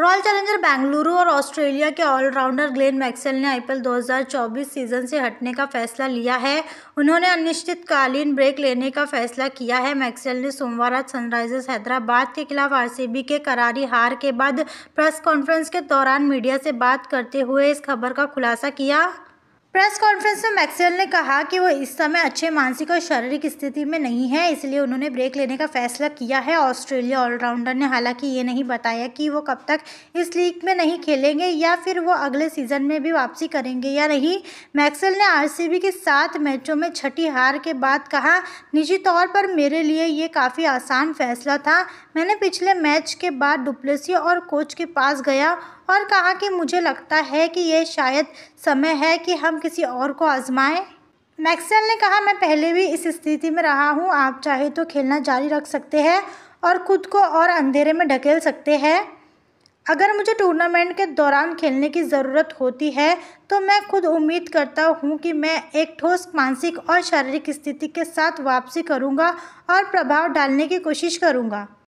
royal challenger Bengaluru और Australia के allrounder Glenn मैक्सेल ने आईपीएल 2024 सीजन से हटने का फैसला लिया है उन्होंने अनिश्चितकालीन ब्रेक लेने का फैसला किया है मैक्सेल ने सोमवार रात सनराइजर्स हैदराबाद के खिलाफ आरसीबी के करारी हार के बाद प्रेस कॉन्फ्रेंस के दौरान मीडिया से बात करते हुए इस खबर का खुलासा किया प्रेस कॉन्फ्रेंस में मैक्सवेल ने कहा कि वो इस समय अच्छे मानसिक और शारीरिक स्थिति में नहीं है इसलिए उन्होंने ब्रेक लेने का फैसला किया है ऑस्ट्रेलिया ऑलराउंडर ने हालांकि ये नहीं बताया कि वो कब तक इस लीग में नहीं खेलेंगे या फिर वो अगले सीजन में भी वापसी करेंगे या नहीं मैक्सवेल ने बी के सात मैचों में छठी हार के बाद कहा निजी तौर पर मेरे लिए ये काफ़ी आसान फैसला था मैंने पिछले मैच के बाद डुप्लेसी और कोच के पास गया और कहा कि मुझे लगता है कि यह शायद समय है कि हम किसी और को आजमाएं मैक्सवेल ने कहा मैं पहले भी इस स्थिति में रहा हूँ आप चाहे तो खेलना जारी रख सकते हैं और खुद को और अंधेरे में ढकेल सकते हैं अगर मुझे टूर्नामेंट के दौरान खेलने की ज़रूरत होती है तो मैं खुद उम्मीद करता हूँ कि मैं एक ठोस मानसिक और शारीरिक स्थिति के साथ वापसी करूँगा और प्रभाव डालने की कोशिश करूँगा